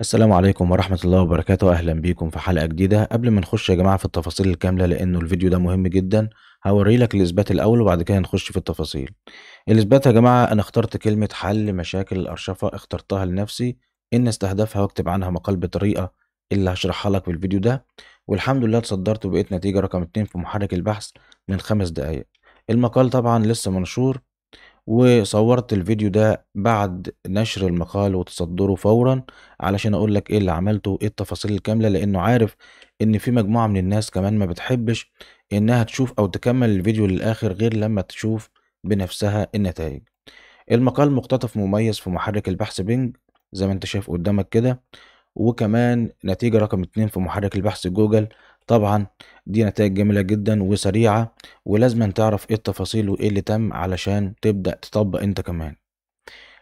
السلام عليكم ورحمة الله وبركاته أهلا بيكم في حلقة جديدة قبل ما نخش يا جماعة في التفاصيل الكاملة لأنه الفيديو ده مهم جدا هوري لك الإثبات الأول وبعد كده نخش في التفاصيل الإثبات يا جماعة أنا اخترت كلمة حل مشاكل الأرشفة اخترتها لنفسي إن استهدفها واكتب عنها مقال بطريقة اللي هشرحها لك في الفيديو ده والحمد لله اتصدرت وبقيت نتيجة رقم اتنين في محرك البحث من خمس دقايق المقال طبعا لسه منشور وصورت الفيديو ده بعد نشر المقال وتصدره فورا علشان اقول لك ايه اللي عملته وايه التفاصيل الكامله لانه عارف ان في مجموعه من الناس كمان ما بتحبش انها تشوف او تكمل الفيديو للاخر غير لما تشوف بنفسها النتائج المقال مقتطف مميز في محرك البحث بينج زي ما انت شايف قدامك كده وكمان نتيجة رقم اتنين في محرك البحث جوجل طبعا دي نتائج جميلة جدا وسريعة ولازم تعرف ايه التفاصيل وايه اللي تم علشان تبدأ تطبق انت كمان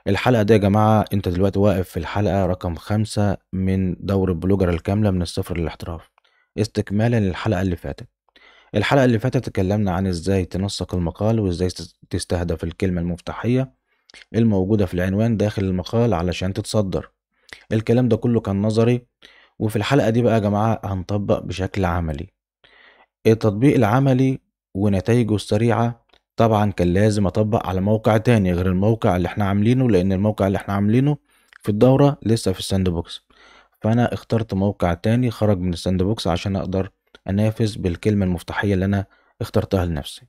الحلقة دي يا جماعة انت دلوقتي واقف في الحلقة رقم خمسة من دور البلوجر الكاملة من الصفر للاحتراف استكمالا للحلقة اللي فاتت الحلقة اللي فاتت اتكلمنا عن ازاي تنسق المقال وازاي تستهدف الكلمة المفتاحية الموجودة في العنوان داخل المقال علشان تتصدر الكلام ده كله كان نظري وفي الحلقة دي بقى يا جماعة هنطبق بشكل عملي التطبيق العملي ونتائجه السريعة طبعا كان لازم أطبق على موقع تاني غير الموقع اللي احنا عاملينه لأن الموقع اللي احنا عاملينه في الدورة لسه في الساند بوكس فأنا اخترت موقع تاني خرج من الساند بوكس عشان أقدر أنافس بالكلمة المفتاحية اللي أنا اخترتها لنفسي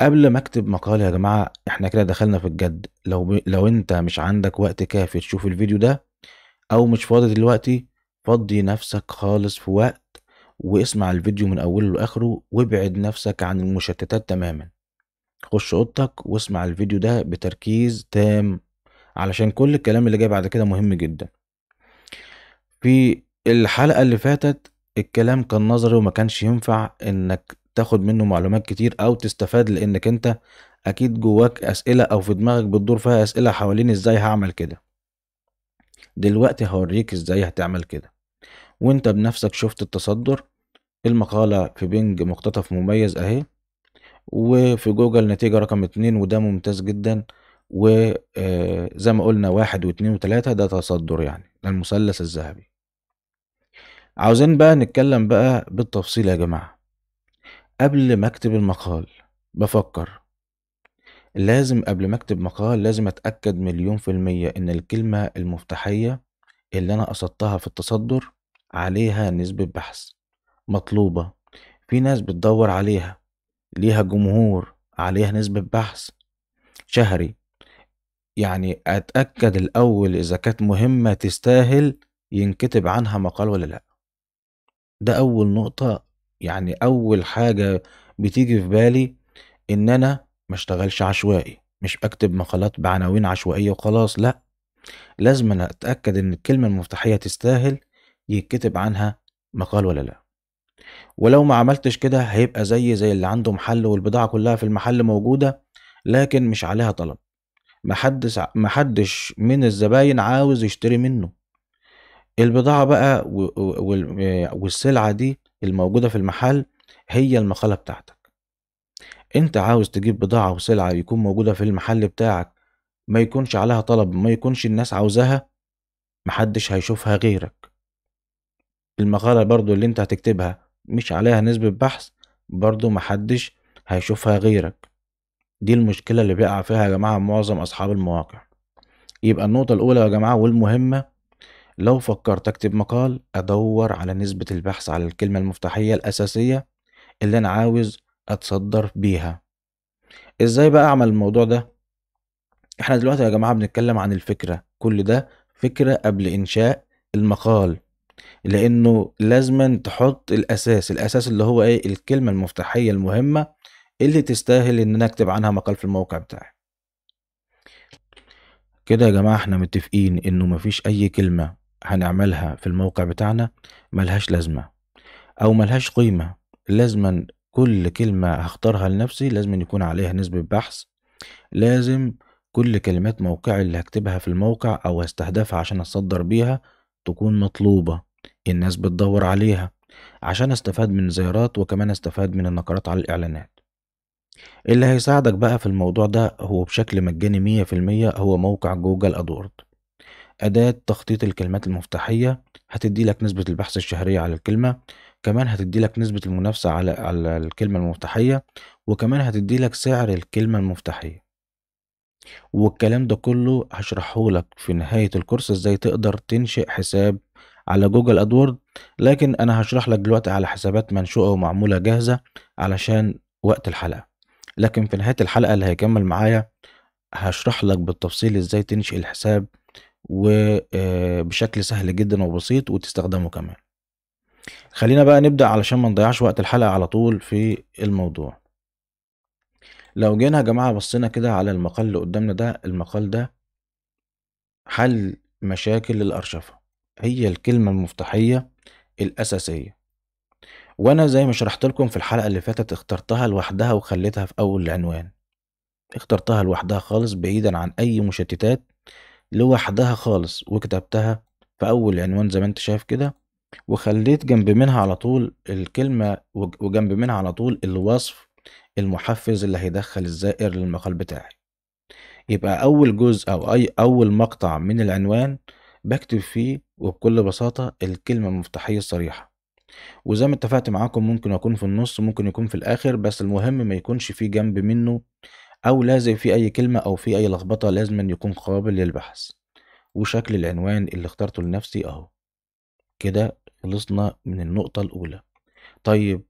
قبل ما اكتب مقال يا جماعة احنا كده دخلنا في الجد لو ب... لو انت مش عندك وقت كافي تشوف الفيديو ده او مش فاضي دلوقتي فضي نفسك خالص في وقت واسمع الفيديو من أوله لآخره وابعد نفسك عن المشتتات تماما خش أوضتك واسمع الفيديو ده بتركيز تام علشان كل الكلام اللي جاي بعد كده مهم جدا في الحلقة اللي فاتت الكلام كان نظري وما كانش ينفع انك تاخد منه معلومات كتير او تستفاد لانك انت اكيد جواك اسئلة او في دماغك بتدور فيها اسئلة حوالين ازاي هعمل كده دلوقتي هوريك ازاي هتعمل كده وانت بنفسك شفت التصدر المقالة في بنج مقتطف مميز اهي وفي جوجل نتيجة رقم اتنين وده ممتاز جدا وزي آه، ما قلنا واحد واتنين وتلاتة ده تصدر يعني للمثلث الذهبي عاوزين بقى نتكلم بقى بالتفصيل يا جماعة قبل ما اكتب المقال بفكر لازم قبل ما اكتب مقال لازم اتأكد مليون في المية ان الكلمة المفتاحية اللي انا قصدتها في التصدر عليها نسبة بحث مطلوبة في ناس بتدور عليها ليها جمهور عليها نسبة بحث شهري يعني أتأكد الأول إذا كانت مهمة تستاهل ينكتب عنها مقال ولا لأ ده أول نقطة يعني أول حاجة بتيجي في بالي إن أنا ما اشتغلش عشوائي مش بكتب مقالات بعناوين عشوائية وخلاص لأ لازم أنا أتأكد إن الكلمة المفتاحية تستاهل يتكتب عنها مقال ولا لا ولو ما عملتش كده هيبقى زي زي اللي عنده محل والبضاعة كلها في المحل موجودة لكن مش عليها طلب محدش محدش من الزباين عاوز يشتري منه البضاعة بقى والسلعة دي الموجودة في المحل هي المقالة بتاعتك انت عاوز تجيب بضاعة وسلعة يكون موجودة في المحل بتاعك ما يكونش عليها طلب ما يكونش الناس عاوزاها محدش هيشوفها غيرك المقالة برضو اللي انت هتكتبها مش عليها نسبة بحث برضو محدش هيشوفها غيرك دي المشكلة اللي بيقع فيها يا جماعة معظم أصحاب المواقع يبقى النقطة الأولى يا جماعة والمهمة لو فكرت أكتب مقال أدور على نسبة البحث على الكلمة المفتاحية الأساسية اللي أنا عاوز أتصدر بيها إزاي بقى أعمل الموضوع ده؟ إحنا دلوقتي يا جماعة بنتكلم عن الفكرة كل ده فكرة قبل إنشاء المقال لانه لازما تحط الاساس الاساس اللي هو ايه الكلمه المفتاحيه المهمه اللي تستاهل ان انا اكتب عنها مقال في الموقع بتاعي كده يا جماعه احنا متفقين انه مفيش اي كلمه هنعملها في الموقع بتاعنا ملهاش لازمه او ملهاش قيمه لازما كل كلمه هختارها لنفسي لازم يكون عليها نسبه بحث لازم كل كلمات موقعي اللي هكتبها في الموقع او هستهدفها عشان اتصدر بيها تكون مطلوبه الناس بتدور عليها عشان استفاد من زيارات وكمان استفاد من النقرات على الإعلانات اللي هيساعدك بقى في الموضوع ده هو بشكل مجاني مية في المية هو موقع جوجل أدورد أداة تخطيط الكلمات المفتاحية هتدي لك نسبة البحث الشهرية على الكلمة كمان هتدي لك نسبة المنافسة على على الكلمة المفتاحية وكمان هتدي لك سعر الكلمة المفتاحية والكلام ده كله هشرحه لك في نهاية الكورس ازاي تقدر تنشئ حساب على جوجل ادوورد لكن انا هشرح لك دلوقتي على حسابات منشوئة ومعموله جاهزه علشان وقت الحلقه لكن في نهايه الحلقه اللي هيكمل معايا هشرح لك بالتفصيل ازاي تنشئ الحساب وبشكل آه، سهل جدا وبسيط وتستخدمه كمان خلينا بقى نبدا علشان ما نضيعش وقت الحلقه على طول في الموضوع لو جينا يا جماعه بصينا كده على المقال اللي قدامنا ده المقال ده حل مشاكل الارشفه هي الكلمة المفتاحية الأساسية وأنا زي ما شرحت لكم في الحلقة اللي فاتت اخترتها لوحدها وخليتها في أول العنوان اخترتها لوحدها خالص بعيدا عن أي مشتتات لوحدها خالص وكتبتها في أول العنوان زي ما أنت شايف كده وخليت جنب منها على طول الكلمة وجنب منها على طول الوصف المحفز اللي هيدخل الزائر للمقال بتاعي يبقى أول جزء أو أي أول مقطع من العنوان بكتب فيه وبكل بساطة الكلمة المفتاحية الصريحة وزي ما اتفقت معاكم ممكن أكون في النص ممكن يكون في الآخر بس المهم ما يكونش في جنب منه أو لازم في أي كلمة أو في أي لخبطة لازم أن يكون قابل للبحث وشكل العنوان اللي اخترته لنفسي أهو كده خلصنا من النقطة الأولى طيب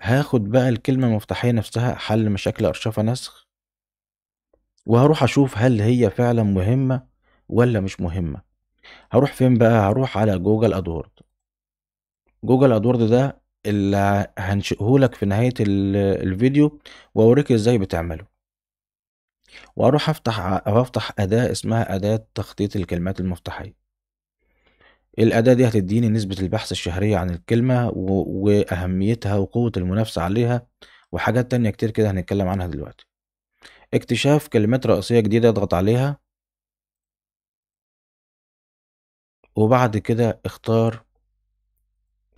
هاخد بقى الكلمة المفتاحية نفسها حل مشاكل أرشفة نسخ وهروح أشوف هل هي فعلا مهمة ولا مش مهمة هروح فين بقى، هروح على جوجل ادورد جوجل ادورد ده اللي هنشئه لك في نهاية الفيديو وأوريك إزاي بتعمله. وأروح أفتح افتح أداة اسمها أداة تخطيط الكلمات المفتاحية. الأداة دي هتديني نسبة البحث الشهرية عن الكلمة وأهميتها وقوة المنافسة عليها وحاجات تانية كتير كده هنتكلم عنها دلوقتي. اكتشاف كلمات رئيسية جديدة اضغط عليها وبعد كده اختار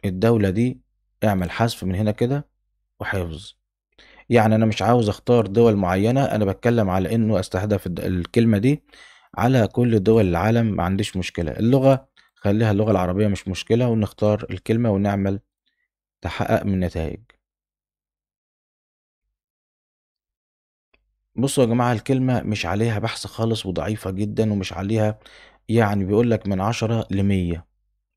الدولة دي اعمل حذف من هنا كده وحفظ يعني انا مش عاوز اختار دول معينة انا بتكلم على انه استهدف الكلمة دي على كل دول العالم ما عنديش مشكلة اللغة خليها اللغة العربية مش مشكلة ونختار الكلمة ونعمل تحقق من نتائج بصوا يا جماعة الكلمة مش عليها بحث خالص وضعيفة جدا ومش عليها يعني بيقول لك من عشرة لمية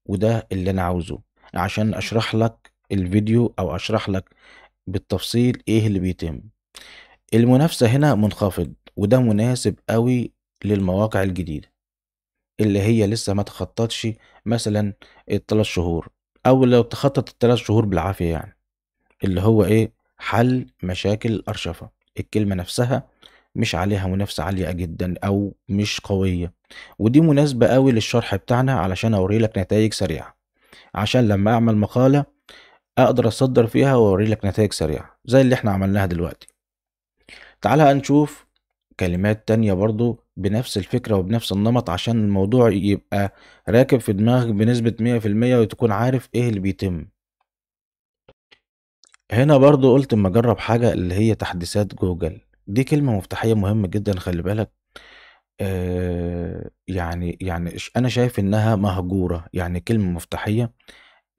وده اللي انا عاوزه عشان اشرح لك الفيديو او اشرح لك بالتفصيل ايه اللي بيتم المنافسة هنا منخفض وده مناسب قوي للمواقع الجديدة اللي هي لسه ما تخططش مثلا الثلاث شهور او لو تخطط الثلاث شهور بالعافية يعني اللي هو ايه حل مشاكل الارشفة الكلمة نفسها مش عليها منافسة عالية جدا أو مش قوية ودي مناسبة قوي للشرح بتاعنا علشان أوريلك نتائج سريعة عشان لما أعمل مقالة أقدر أصدر فيها وأوريلك نتائج سريعة زي اللي احنا عملناها دلوقتي تعالى نشوف كلمات تانية برضو بنفس الفكرة وبنفس النمط عشان الموضوع يبقى راكب في دماغك بنسبة مية في المية وتكون عارف ايه اللي بيتم هنا برضو قلت اما اجرب حاجة اللي هي تحديثات جوجل دي كلمة مفتاحية مهمة جدًا خلّي بالك، آآ يعني يعني أنا شايف إنها مهجورة، يعني كلمة مفتاحية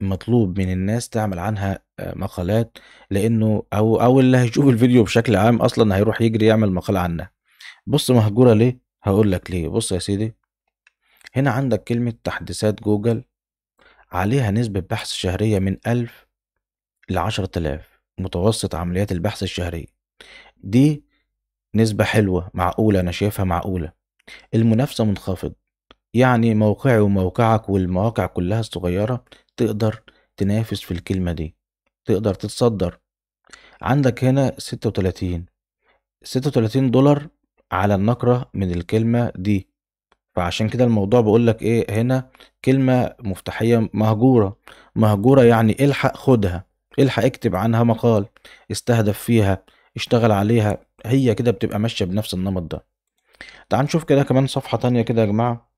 مطلوب من الناس تعمل عنها مقالات، لإنه أو أو اللي هيشوف الفيديو بشكل عام أصلًا هيروح يجري يعمل مقال عنها. بُص مهجورة ليه؟ هقول لك ليه، بُص يا سيدي، هنا عندك كلمة تحديثات جوجل عليها نسبة بحث شهرية من 1000 ل10.000 متوسط عمليات البحث الشهرية، دي نسبة حلوة معقولة أنا شايفها معقولة المنافسة منخفض يعني موقعي وموقعك والمواقع كلها الصغيرة تقدر تنافس في الكلمة دي تقدر تتصدر عندك هنا ستة وتلاتين ستة وتلاتين دولار على النقرة من الكلمة دي فعشان كده الموضوع بقولك ايه هنا كلمة مفتاحية مهجورة مهجورة يعني الحق خدها الحق اكتب عنها مقال استهدف فيها اشتغل عليها هي كده بتبقى ماشية بنفس النمط ده تعال نشوف كده كمان صفحة تانية كده يا جماعة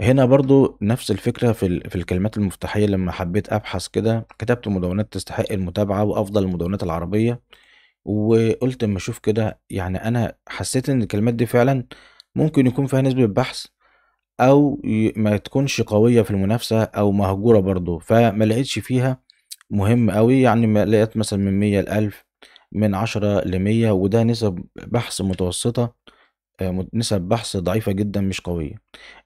هنا برضو نفس الفكرة في, في الكلمات المفتاحية لما حبيت أبحث كده كتبت مدونات تستحق المتابعة وأفضل المدونات العربية وقلت اما أشوف كده يعني أنا حسيت إن الكلمات دي فعلا ممكن يكون فيها نسبة بحث أو ما تكونش قوية في المنافسة أو مهجورة برضو فما لقيتش فيها مهم أوي يعني ما لقيت مثلا من مية لألف من عشرة لمية وده نسب بحث متوسطة آه، نسب بحث ضعيفة جدا مش قوية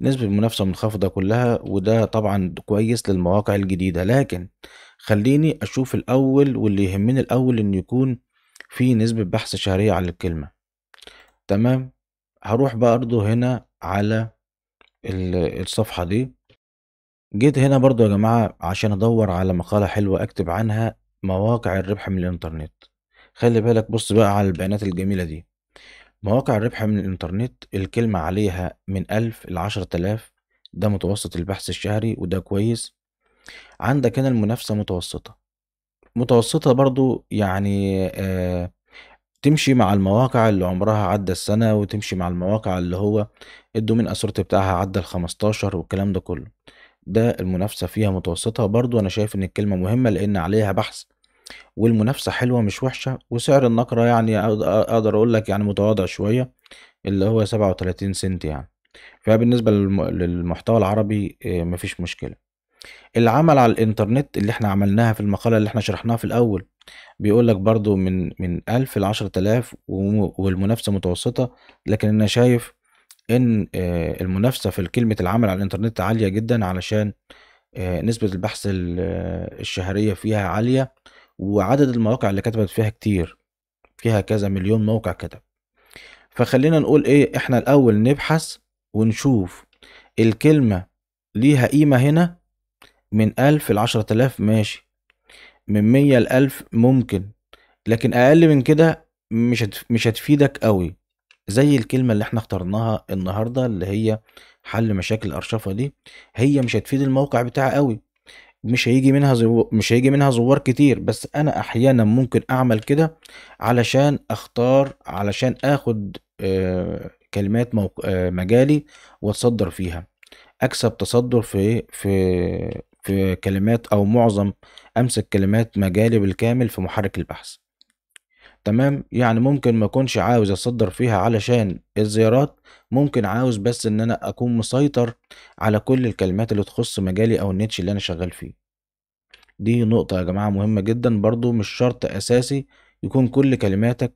نسبة المنافسة منخفضة كلها وده طبعا كويس للمواقع الجديدة لكن خليني أشوف الأول واللي يهمني الأول إن يكون في نسبة بحث شهرية على الكلمة تمام هروح برضو هنا على الصفحة دي جيت هنا برضو يا جماعة عشان أدور على مقالة حلوة أكتب عنها مواقع الربح من الإنترنت خلي بالك بص بقى على البيانات الجميلة دي مواقع الربح من الإنترنت الكلمة عليها من ألف لعشرة آلاف ده متوسط البحث الشهري وده كويس عندك هنا المنافسة متوسطة متوسطة برضو يعني آه تمشي مع المواقع اللي عمرها عدى السنة وتمشي مع المواقع اللي هو الدومين أسورت بتاعها عدى الخمستاشر والكلام ده كله ده المنافسة فيها متوسطة برضو أنا شايف إن الكلمة مهمة لأن عليها بحث والمنافسة حلوة مش وحشة وسعر النقرة يعني أقدر أقول لك يعني متواضع شوية اللي هو سبعة وتلاتين سنت يعني فبالنسبة للمحتوى العربي آه، مفيش مشكلة العمل على الإنترنت اللي إحنا عملناها في المقالة اللي إحنا شرحناها في الأول بيقول لك برضو من من ألف لعشرة آلاف والمنافسة متوسطة لكن أنا شايف إن آه، المنافسة في كلمة العمل على الإنترنت عالية جدا علشان آه، نسبة البحث الشهرية فيها عالية وعدد المواقع اللي كتبت فيها كتير فيها كذا مليون موقع كتب فخلينا نقول ايه احنا الاول نبحث ونشوف الكلمة ليها قيمة هنا من ألف لعشرة آلاف ماشي من مية لألف ممكن لكن أقل من كده مش مش هتفيدك قوي زي الكلمة اللي احنا اخترناها النهاردة اللي هي حل مشاكل الأرشفة دي هي مش هتفيد الموقع بتاعها قوي مش هيجي منها زو... مش هيجي منها زوار كتير بس انا احيانا ممكن اعمل كده علشان اختار علشان اخد آه، كلمات موق... آه، مجالي واتصدر فيها اكسب تصدر في في في كلمات او معظم امسك كلمات مجالي بالكامل في محرك البحث تمام يعني ممكن ما اكونش عاوز اصدر فيها علشان الزيارات ممكن عاوز بس ان انا اكون مسيطر على كل الكلمات اللي تخص مجالي او النيتش اللي انا شغال فيه دي نقطة يا جماعة مهمة جدا برضو مش شرط اساسي يكون كل كلماتك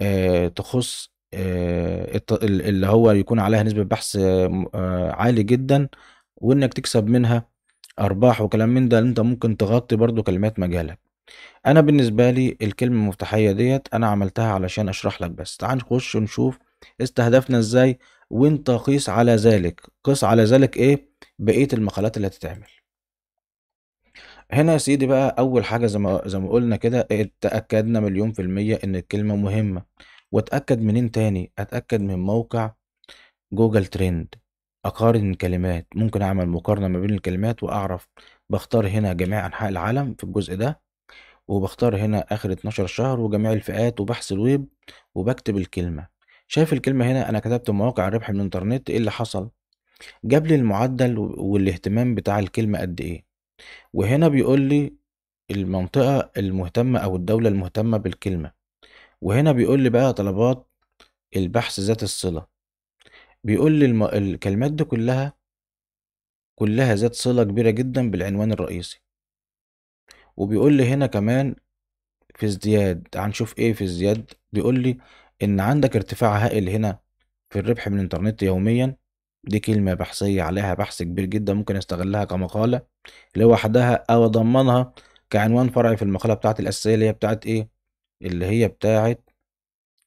آه تخص آه اللي هو يكون عليها نسبة بحث آه،, آه عالي جدا وانك تكسب منها ارباح وكلام من ده انت ممكن تغطي برضو كلمات مجالك أنا بالنسبة لي الكلمة المفتاحية ديت أنا عملتها علشان أشرح لك بس، تعال نخش ونشوف استهدفنا إزاي، وأنت قِس قيس قِس على ذلك قيس علي ذلك إيه؟ بقية المقالات اللي هتتعمل. هنا يا سيدي بقى أول حاجة زي ما زي ما قُلنا كده اتاكدنا مليون في المِيّة إن الكلمة مهمة، وأتأكد منين تاني، أتأكد من موقع جوجل ترند أقارن الكلمات، ممكن أعمل مقارنة ما بين الكلمات وأعرف بختار هنا جميع أنحاء العالم في الجزء ده. وبختار هنا اخر 12 شهر وجميع الفئات وبحث الويب وبكتب الكلمة شايف الكلمة هنا انا كتبت مواقع الربح من الانترنت ايه اللي حصل جاب لي المعدل والاهتمام بتاع الكلمة قد ايه وهنا بيقول لي المنطقة المهتمة او الدولة المهتمة بالكلمة وهنا بيقول لي بقى طلبات البحث ذات الصلة بيقول لي الم... الكلمات دي كلها كلها ذات صلة كبيرة جدا بالعنوان الرئيسي وبيقول لي هنا كمان في ازدياد هنشوف ايه في ازدياد بيقول لي ان عندك ارتفاع هائل هنا في الربح من الانترنت يوميا دي كلمة بحثية عليها بحث كبير جدا ممكن استغلها كمقالة لوحدها او اضمنها كعنوان فرعي في المقالة بتاعتي الاساسية اللي هي بتاعت ايه اللي هي بتاعت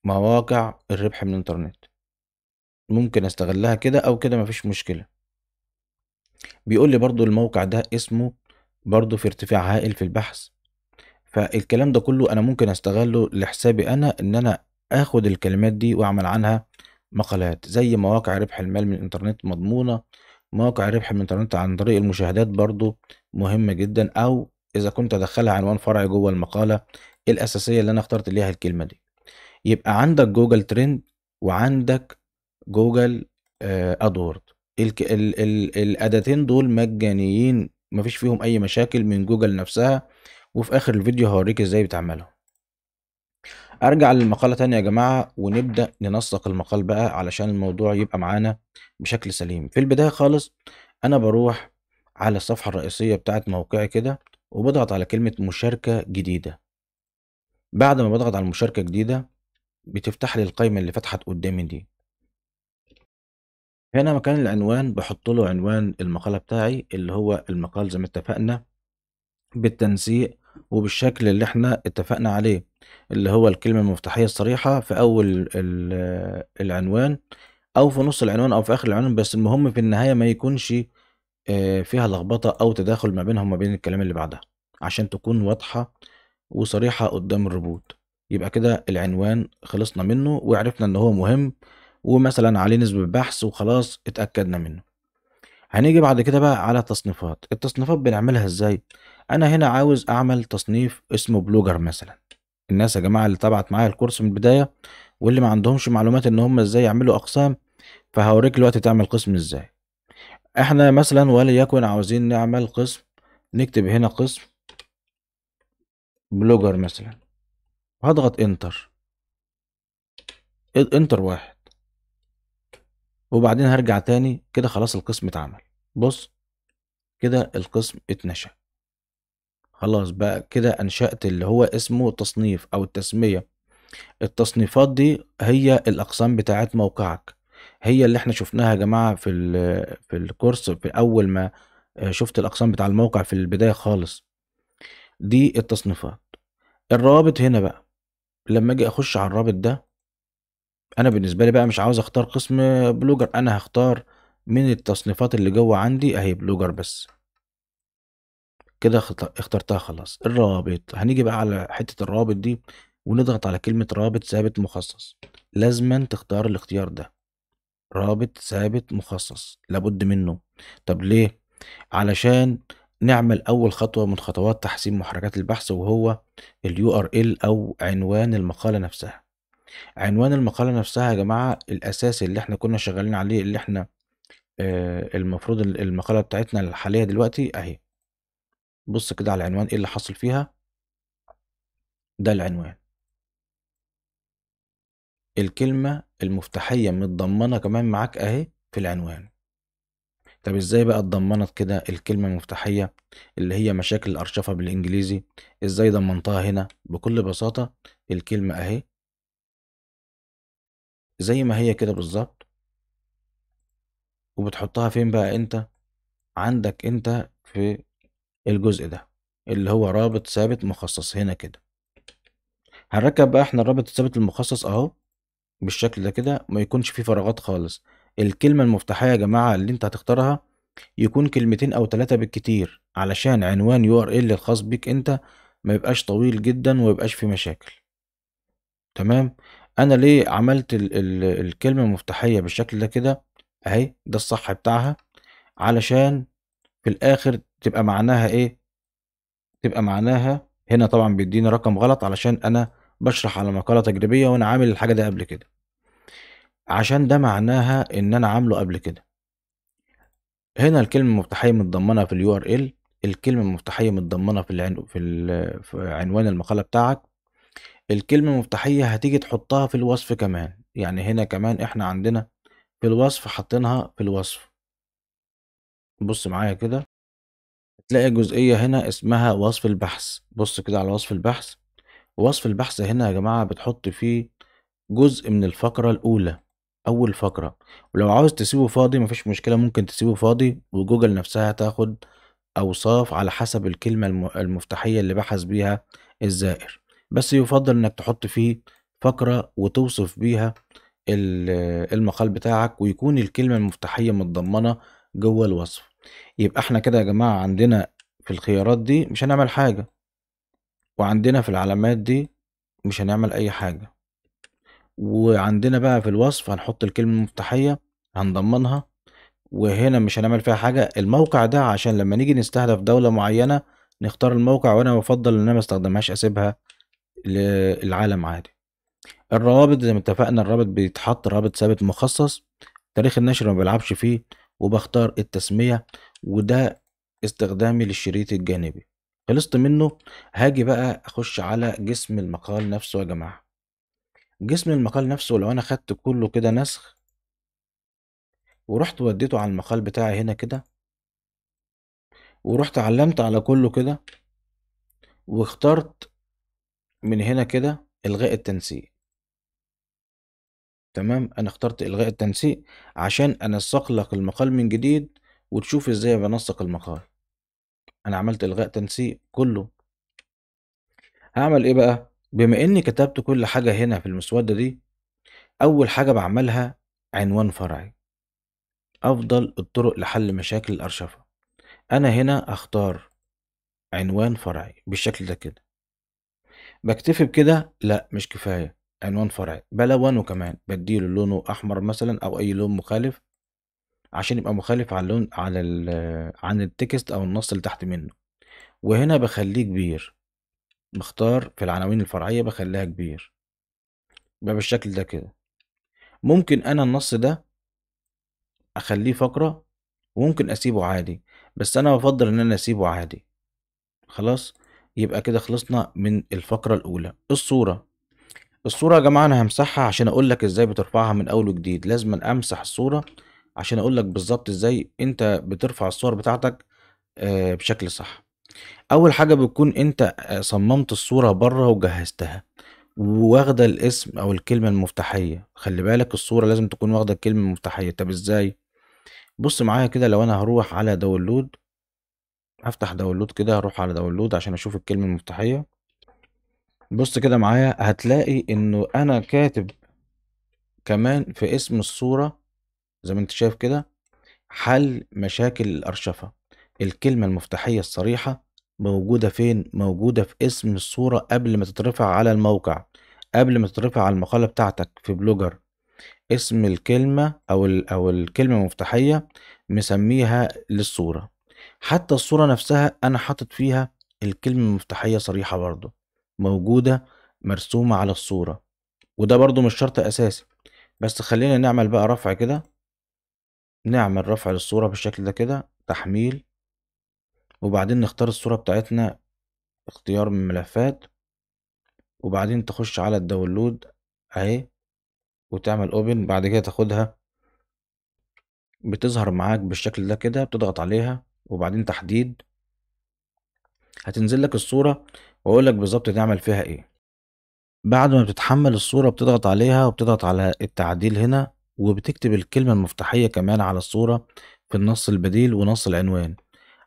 مواقع الربح من الانترنت ممكن استغلها كده او كده مفيش مشكلة بيقول لي برضو الموقع ده اسمه برضه في ارتفاع هائل في البحث فالكلام ده كله انا ممكن استغله لحسابي انا ان انا اخد الكلمات دي واعمل عنها مقالات زي مواقع ربح المال من الانترنت مضمونة مواقع ربح من الانترنت عن طريق المشاهدات برضو مهمة جدا او اذا كنت ادخلها عنوان فرعي جوه المقالة الاساسية اللي انا اخترت ليها الكلمة دي يبقى عندك جوجل ترند وعندك جوجل آه، ادورد الاداتين دول مجانيين مفيش فيهم اي مشاكل من جوجل نفسها وفي اخر الفيديو هوريك ازاي بتعملهم ارجع للمقالة تانية يا جماعة ونبدأ ننسق المقال بقى علشان الموضوع يبقى معانا بشكل سليم في البداية خالص انا بروح على الصفحة الرئيسية بتاعت موقعي كده وبضغط على كلمة مشاركة جديدة بعد ما بضغط على المشاركة جديدة بتفتح لي القائمة اللي فتحت قدامي دي هنا مكان العنوان بحط له عنوان المقالة بتاعي اللي هو المقال زي ما اتفقنا بالتنسيق وبالشكل اللي احنا اتفقنا عليه اللي هو الكلمة المفتاحية الصريحة في أول العنوان أو في نص العنوان أو في آخر العنوان بس المهم في النهاية ما يكونش آه، فيها لخبطة أو تداخل ما بينها وما بين الكلام اللي بعدها عشان تكون واضحة وصريحة قدام الروبوت يبقى كده العنوان خلصنا منه وعرفنا إن هو مهم ومثلا عليه نسبة بحث وخلاص اتأكدنا منه هنيجي بعد كده بقى على التصنيفات التصنيفات بنعملها ازاي انا هنا عاوز اعمل تصنيف اسمه بلوجر مثلا الناس يا جماعة اللي تابعت معايا الكورس من البداية واللي ما عندهمش معلومات ان هم ازاي يعملوا اقسام فهوريك دلوقتي تعمل قسم ازاي احنا مثلا وليكن عاوزين نعمل قسم نكتب هنا قسم بلوجر مثلا هضغط انتر انتر واحد وبعدين هرجع تاني كده خلاص القسم اتعمل بص كده القسم اتنشأ خلاص بقى كده أنشأت اللي هو اسمه تصنيف أو التسمية التصنيفات دي هي الأقسام بتاعت موقعك هي اللي احنا شفناها يا جماعة في, في الكورس في أول ما آه، شفت الأقسام بتاع الموقع في البداية خالص دي التصنيفات الروابط هنا بقى لما اجي اخش على الرابط ده انا بالنسبه لي بقى مش عاوز اختار قسم بلوجر انا هختار من التصنيفات اللي جوه عندي اهي بلوجر بس كده اخترتها خلاص الرابط هنيجي بقى على حته الرابط دي ونضغط على كلمه رابط ثابت مخصص لازما تختار الاختيار ده رابط ثابت مخصص لابد منه طب ليه علشان نعمل اول خطوه من خطوات تحسين محركات البحث وهو اليو ار ال او عنوان المقاله نفسها عنوان المقالة نفسها يا جماعة الأساسي اللي احنا كنا شغالين عليه اللي احنا آه، المفروض المقالة بتاعتنا الحالية دلوقتي اهي بص كده على العنوان ايه اللي حصل فيها ده العنوان الكلمة المفتاحية متضمنة كمان معاك اهي في العنوان طب ازاي بقى اتضمنت كده الكلمة المفتاحية اللي هي مشاكل الأرشفة بالإنجليزي ازاي ضمنتها هنا بكل بساطة الكلمة اهي زي ما هي كده بالظبط وبتحطها فين بقى انت عندك انت في الجزء ده اللي هو رابط ثابت مخصص هنا كده هنركب بقى احنا الرابط الثابت المخصص اهو بالشكل ده كده ما يكونش فيه فراغات خالص الكلمة المفتاحية يا جماعة اللي انت هتختارها يكون كلمتين او ثلاثة بالكتير علشان عنوان يو ار ال الخاص بيك انت ما يبقاش طويل جدا ويبقاش فيه مشاكل تمام انا ليه عملت ال ال الكلمة المفتاحية بالشكل ده كده اهي ده الصح بتاعها علشان في الاخر تبقى معناها ايه تبقى معناها هنا طبعا بيديني رقم غلط علشان انا بشرح على مقالة تجريبية وانا عامل الحاجة ده قبل كده عشان ده معناها ان انا عامله قبل كده هنا الكلمة المفتاحية متضمنة في اليو ار ال الكلمة المفتاحية متضمنة في العنوان في, عنوان المقالة بتاعك الكلمة المفتاحية هتيجي تحطها في الوصف كمان يعني هنا كمان احنا عندنا في الوصف حاطينها في الوصف بص معايا كده تلاقي جزئية هنا اسمها وصف البحث بص كده على وصف البحث وصف البحث هنا يا جماعة بتحط فيه جزء من الفقرة الأولى أول فقرة ولو عاوز تسيبه فاضي مفيش مشكلة ممكن تسيبه فاضي وجوجل نفسها تاخد أوصاف على حسب الكلمة المفتاحية اللي بحث بيها الزائر بس يفضل انك تحط فيه فقرة وتوصف بيها المقال بتاعك ويكون الكلمة المفتاحية متضمنة جوه الوصف يبقى احنا كده يا جماعة عندنا في الخيارات دي مش هنعمل حاجة وعندنا في العلامات دي مش هنعمل اي حاجة وعندنا بقى في الوصف هنحط الكلمة المفتاحية هنضمنها وهنا مش هنعمل فيها حاجة الموقع ده عشان لما نيجي نستهدف دولة معينة نختار الموقع وانا بفضل ان انا ما استخدمهاش اسيبها للعالم عادي الروابط زي ما اتفقنا الرابط بيتحط رابط ثابت مخصص تاريخ النشر ما بلعبش فيه وبختار التسمية وده استخدامي للشريط الجانبي خلصت منه هاجي بقى اخش على جسم المقال نفسه يا جماعة جسم المقال نفسه لو انا خدت كله كده نسخ ورحت وديته على المقال بتاعي هنا كده ورحت علمت على كله كده واخترت من هنا كده إلغاء التنسيق تمام أنا اخترت إلغاء التنسيق عشان أنسق لك المقال من جديد وتشوف إزاي بنسق المقال أنا عملت إلغاء تنسيق كله هعمل إيه بقى بما إني كتبت كل حاجة هنا في المسودة دي أول حاجة بعملها عنوان فرعي أفضل الطرق لحل مشاكل الأرشفة أنا هنا أختار عنوان فرعي بالشكل ده كده بكتفي بكده لأ مش كفاية، عنوان فرعي بلونه كمان، بديله لونه أحمر مثلًا أو أي لون مخالف، عشان يبقى مخالف على اللون على ال آه، عن التكست أو النص اللي تحت منّه، وهنا بخليه كبير، بختار في العناوين الفرعية بخليها كبير، يبقى بالشكل ده كده. ممكن أنا النص ده أخلّيه فقرة وممكن أسيبه عادي، بس أنا بفضل إن أنا أسيبه عادي، خلاص؟ يبقى كده خلصنا من الفقرة الأولى الصورة الصورة يا جماعة أنا همسحها عشان أقول لك إزاي بترفعها من أول وجديد لازم أمسح الصورة عشان أقول لك بالظبط إزاي أنت بترفع الصور بتاعتك آه، بشكل صح أول حاجة بتكون أنت آه، صممت الصورة بره وجهزتها واخدة الاسم أو الكلمة المفتاحية خلي بالك الصورة لازم تكون واخدة الكلمة المفتاحية طب إزاي بص معايا كده لو أنا هروح على داونلود هفتح داونلود كده هروح على داونلود عشان اشوف الكلمة المفتاحية بص كده معايا هتلاقي انه انا كاتب كمان في اسم الصورة زي ما انت شايف كده حل مشاكل الارشفة الكلمة المفتاحية الصريحة موجودة فين موجودة في اسم الصورة قبل ما تترفع على الموقع قبل ما تترفع على المقالة بتاعتك في بلوجر اسم الكلمة او, ال أو الكلمة المفتاحية مسميها للصورة حتى الصورة نفسها أنا حاطط فيها الكلمة المفتاحية صريحة برضه موجودة مرسومة على الصورة وده برضه مش شرط أساسي بس خلينا نعمل بقى رفع كده نعمل رفع للصورة بالشكل ده كده تحميل وبعدين نختار الصورة بتاعتنا اختيار من ملفات وبعدين تخش على الداونلود اهي وتعمل اوبن بعد كده تاخدها بتظهر معاك بالشكل ده كده بتضغط عليها وبعدين تحديد هتنزل لك الصورة واقول لك بالظبط تعمل فيها ايه بعد ما بتتحمل الصورة بتضغط عليها وبتضغط على التعديل هنا وبتكتب الكلمة المفتاحية كمان على الصورة في النص البديل ونص العنوان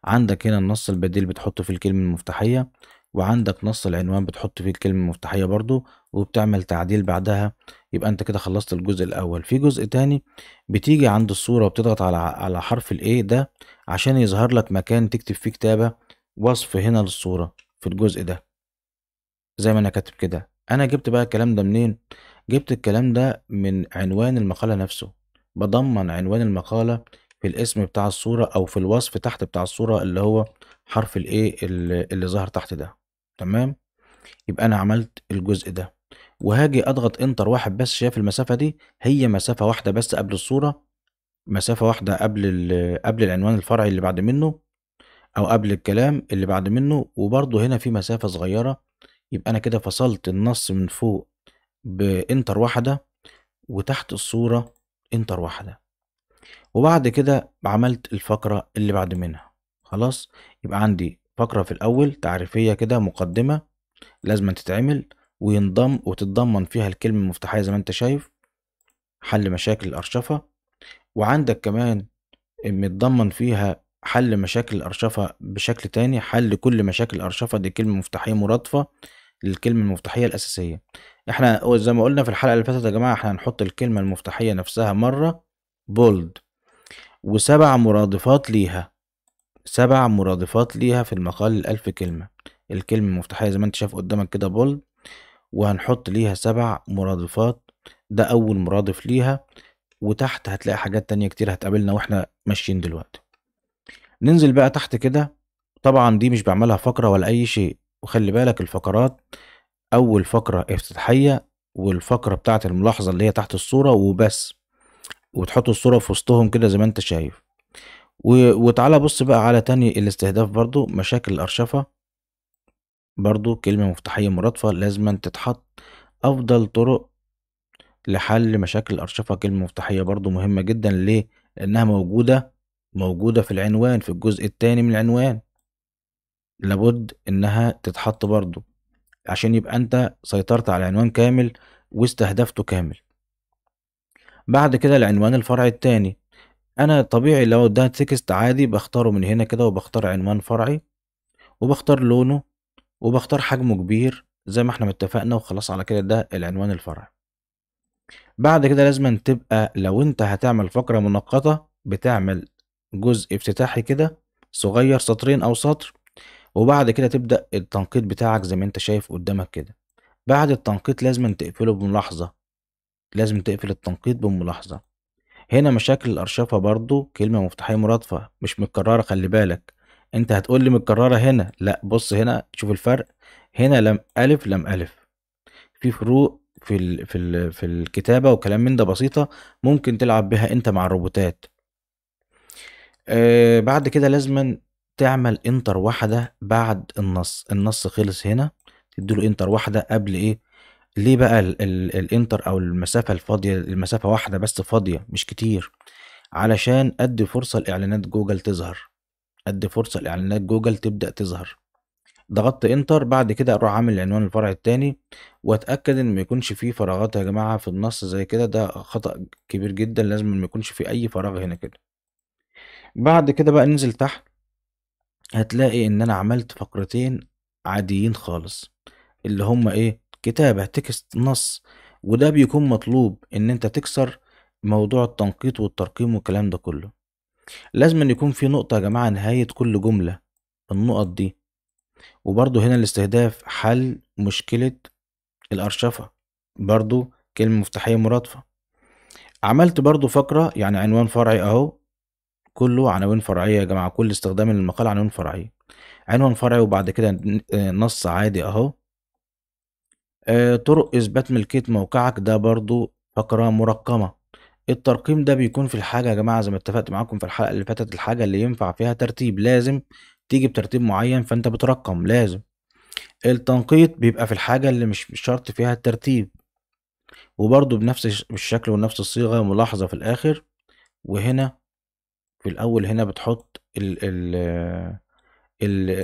عندك هنا النص البديل بتحطه في الكلمة المفتاحية وعندك نص العنوان بتحط فيه الكلمة المفتاحية برضو وبتعمل تعديل بعدها يبقى انت كده خلصت الجزء الاول في جزء تاني بتيجي عند الصورة وبتضغط على على حرف الاي ده عشان يظهر لك مكان تكتب فيه كتابة وصف هنا للصورة في الجزء ده زي ما انا كاتب كده انا جبت بقى الكلام ده منين جبت الكلام ده من عنوان المقالة نفسه بضمن عنوان المقالة في الاسم بتاع الصورة او في الوصف تحت بتاع الصورة اللي هو حرف الايه اللي ظهر تحت ده تمام يبقى انا عملت الجزء ده وهاجي اضغط انتر واحد بس شايف المسافه دي هي مسافه واحده بس قبل الصوره مسافه واحده قبل قبل العنوان الفرعي اللي بعد منه او قبل الكلام اللي بعد منه وبرضه هنا في مسافه صغيره يبقى انا كده فصلت النص من فوق بانتر واحده وتحت الصوره انتر واحده وبعد كده عملت الفقره اللي بعد منها خلاص يبقى عندي فقرة في الأول تعريفية كده مقدمة لازم تتعمل وينضم وتتضمن فيها الكلمة المفتاحية زي ما أنت شايف حل مشاكل الأرشفة وعندك كمان متضمن فيها حل مشاكل الأرشفة بشكل تاني حل كل مشاكل الأرشفة دي كلمة مفتاحية مرادفة للكلمة المفتاحية الأساسية احنا زي ما قلنا في الحلقة اللي فاتت يا جماعة احنا هنحط الكلمة المفتاحية نفسها مرة بولد وسبع مرادفات ليها سبع مرادفات ليها في المقال الألف كلمة الكلمة المفتاحية زي ما انت شايف قدامك كده بولد وهنحط ليها سبع مرادفات ده أول مرادف ليها وتحت هتلاقي حاجات تانية كتير هتقابلنا واحنا ماشيين دلوقتي ننزل بقى تحت كده طبعا دي مش بعملها فقرة ولا أي شيء وخلي بالك الفقرات أول فقرة افتتاحية والفقرة بتاعة الملاحظة اللي هي تحت الصورة وبس وتحط الصورة في وسطهم كده زي ما انت شايف وتعالى بص بقى على تاني الاستهداف برضو مشاكل الأرشفة برضو كلمة مفتاحية مرادفة لازم تتحط أفضل طرق لحل مشاكل الأرشفة كلمة مفتاحية برضو مهمة جدا ليه؟ لأنها موجودة موجودة في العنوان في الجزء التاني من العنوان لابد إنها تتحط برضو عشان يبقى أنت سيطرت على العنوان كامل واستهدفته كامل بعد كده العنوان الفرع التاني انا طبيعي لو ده تكست عادي بختاره من هنا كده وبختار عنوان فرعي وبختار لونه وبختار حجمه كبير زي ما احنا متفقنا وخلاص على كده ده العنوان الفرعي بعد كده لازم تبقى لو انت هتعمل فقرة منقطة بتعمل جزء افتتاحي كده صغير سطرين او سطر وبعد كده تبدأ التنقيط بتاعك زي ما انت شايف قدامك كده بعد التنقيط لازم تقفله بملاحظة لازم تقفل التنقيط بملاحظة هنا مشاكل الأرشفة برضو كلمة مفتاحية مرادفة مش متكررة خلي بالك انت هتقول لي متكررة هنا لا بص هنا شوف الفرق هنا لم ألف لم ألف في فروق في ال في ال في الكتابة وكلام من ده بسيطة ممكن تلعب بها انت مع الروبوتات آه بعد كده لازما تعمل انتر واحدة بعد النص النص خلص هنا تديله انتر واحدة قبل ايه ليه بقى ال ال الإنتر أو المسافة الفاضية المسافة واحدة بس فاضية مش كتير علشان أدي فرصة لإعلانات جوجل تظهر أدي فرصة لإعلانات جوجل تبدأ تظهر ضغطت انتر بعد كده اروح عامل عنوان الفرع التاني واتاكد ان ما يكونش فيه فراغات يا جماعه في النص زي كده ده خطا كبير جدا لازم ما يكونش فيه اي فراغ هنا كده بعد كده بقى ننزل تحت هتلاقي ان انا عملت فقرتين عاديين خالص اللي هما ايه كتابة تكست نص وده بيكون مطلوب ان انت تكسر موضوع التنقيط والترقيم والكلام ده كله لازم أن يكون في نقطة يا جماعة نهاية كل جملة النقط دي وبرضو هنا الاستهداف حل مشكلة الأرشفة برضو كلمة مفتاحية مرادفة عملت برضو فقرة يعني عنوان فرعي أهو كله عناوين فرعية يا جماعة كل استخدام المقال عناوين فرعية عنوان فرعي وبعد كده آه، نص عادي أهو آه، طرق إثبات ملكية موقعك ده برضو فقرة مرقمة الترقيم ده بيكون في الحاجة يا جماعة زي ما اتفقت معاكم في الحلقة اللي فاتت الحاجة اللي ينفع فيها ترتيب لازم تيجي بترتيب معين فأنت بترقم لازم التنقيط بيبقى في الحاجة اللي مش شرط فيها الترتيب وبرضو بنفس الشكل ونفس الصيغة ملاحظة في الآخر وهنا في الأول هنا بتحط ال ال آه،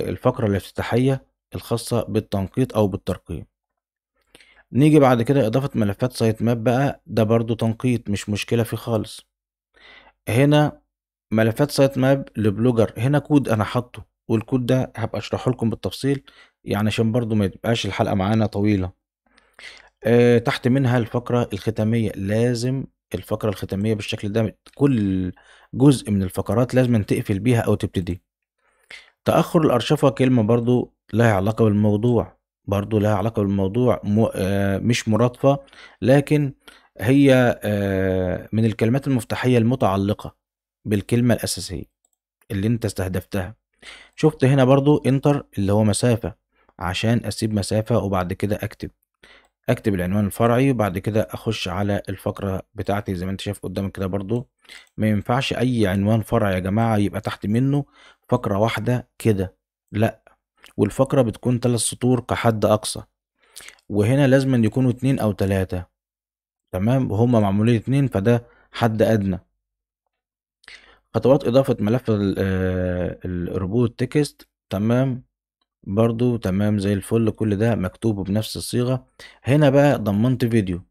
الفقرة الافتتاحية الخاصة بالتنقيط أو بالترقيم نيجي بعد كده إضافة ملفات سايت ماب بقى ده برضو تنقيط مش مشكلة فيه خالص هنا ملفات سايت ماب لبلوجر هنا كود أنا حاطه والكود ده هبقى أشرحه لكم بالتفصيل يعني عشان برضو ما يبقاش الحلقة معانا طويلة آه تحت منها الفقرة الختامية لازم الفقرة الختامية بالشكل ده كل جزء من الفقرات لازم تقفل بيها أو تبتدي تأخر الأرشفة كلمة برضو لها علاقة بالموضوع برضو لها علاقة بالموضوع آه، مش مرادفة لكن هي آه، من الكلمات المفتاحية المتعلقة بالكلمة الأساسية اللي أنت استهدفتها شفت هنا برضو انتر اللي هو مسافة عشان أسيب مسافة وبعد كده أكتب أكتب العنوان الفرعي وبعد كده أخش على الفقرة بتاعتي زي ما أنت شايف قدامك كده برضو ما ينفعش أي عنوان فرعي يا جماعة يبقى تحت منه فقرة واحدة كده لأ والفقرة بتكون تلات سطور كحد أقصى وهنا لازم أن يكونوا اتنين أو تلاتة تمام هما معمولين اتنين فده حد أدنى خطوات إضافة ملف آه، الروبوت تكست تمام برضو تمام زي الفل كل ده مكتوب بنفس الصيغة هنا بقى ضمنت فيديو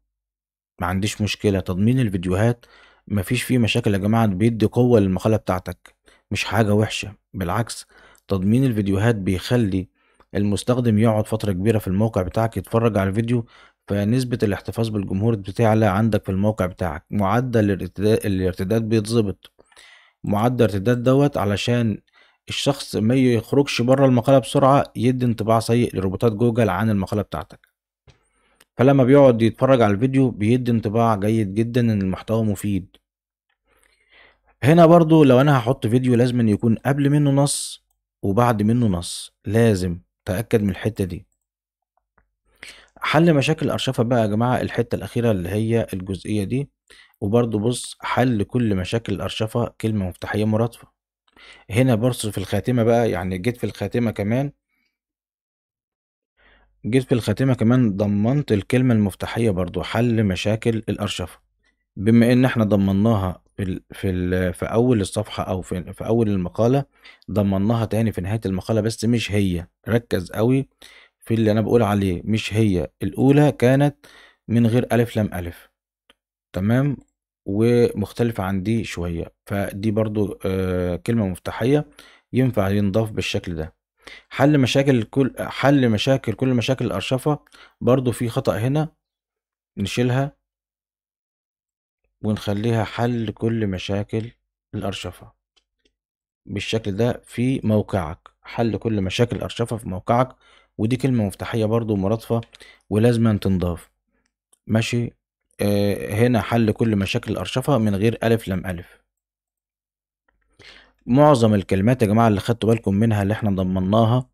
ما عنديش مشكلة تضمين الفيديوهات مفيش فيه مشاكل يا جماعة بيدي قوة للمقالة بتاعتك مش حاجة وحشة بالعكس تضمين الفيديوهات بيخلي المستخدم يقعد فترة كبيرة في الموقع بتاعك يتفرج على الفيديو فنسبة الاحتفاظ بالجمهور بتعلى عندك في الموقع بتاعك معدل الارتداد, بيتظبط معدل الارتداد دوت علشان الشخص ما يخرجش بره المقالة بسرعة يدي انطباع سيء لروبوتات جوجل عن المقالة بتاعتك فلما بيقعد يتفرج على الفيديو بيدي انطباع جيد جدا ان المحتوى مفيد هنا برضو لو انا هحط فيديو لازم يكون قبل منه نص وبعد منه نص لازم تأكد من الحتة دي حل مشاكل الأرشفة بقى يا جماعة الحتة الأخيرة اللي هي الجزئية دي وبرضه بص حل كل مشاكل الأرشفة كلمة مفتاحية مرادفة هنا برص في الخاتمة بقى يعني جيت في الخاتمة كمان جيت في الخاتمة كمان ضمنت الكلمة المفتاحية برضو حل مشاكل الأرشفة بما إن إحنا ضمناها في ال في ال في اول الصفحه او في في اول المقاله ضمناها تاني في نهايه المقاله بس مش هي ركز قوي في اللي انا بقول عليه مش هي الاولى كانت من غير الف لم الف تمام ومختلفه عن دي شويه فدي برضو آه، كلمه مفتاحيه ينفع ينضاف بالشكل ده حل مشاكل كل حل مشاكل كل مشاكل الارشفه برضو في خطا هنا نشيلها ونخليها حل كل مشاكل الأرشفة بالشكل ده في موقعك حل كل مشاكل الأرشفة في موقعك ودي كلمة مفتاحية برضو مرادفة ولازم تنضاف ماشي آه هنا حل كل مشاكل الأرشفة من غير ألف لم ألف معظم الكلمات يا جماعة اللي خدتوا بالكم منها اللي احنا ضمناها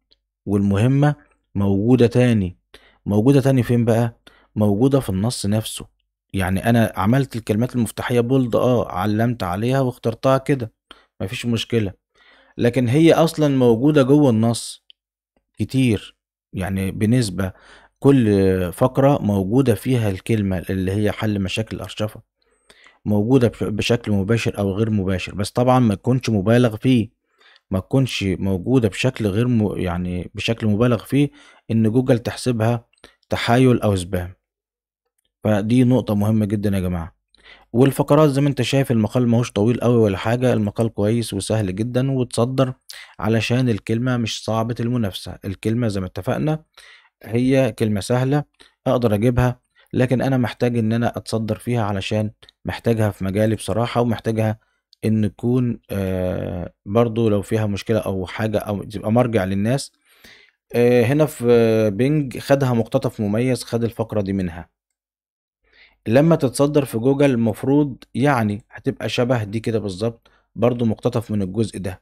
والمهمة موجودة تاني موجودة تاني فين بقى موجودة في النص نفسه يعني أنا عملت الكلمات المفتاحية بولد آه، علّمت عليها واخترتها كده، مفيش مشكلة، لكن هي أصلًا موجودة جوّه النص كتير، يعني بنسبة كل فقرة موجودة فيها الكلمة اللي هي حل مشاكل الأرشفة، موجودة بشكل مباشر أو غير مباشر، بس طبعًا ما تكونش مبالغ فيه، ما تكونش موجودة بشكل غير م يعني بشكل مبالغ فيه إن جوجل تحسبها تحايل أو سبام فدي نقطة مهمة جدا يا جماعة والفقرات زي ما انت شايف المقال ماهوش طويل قوي ولا حاجة المقال كويس وسهل جدا وتصدر علشان الكلمة مش صعبة المنافسة الكلمة زي ما اتفقنا هي كلمة سهلة اقدر اجيبها لكن انا محتاج ان انا اتصدر فيها علشان محتاجها في مجالي بصراحة ومحتاجها ان يكون آه، برضو لو فيها مشكلة او حاجة او تبقى مرجع للناس آه، هنا في بينج خدها مقتطف مميز خد الفقرة دي منها لما تتصدر في جوجل المفروض يعني هتبقى شبه دي كده بالظبط برضو مقتطف من الجزء ده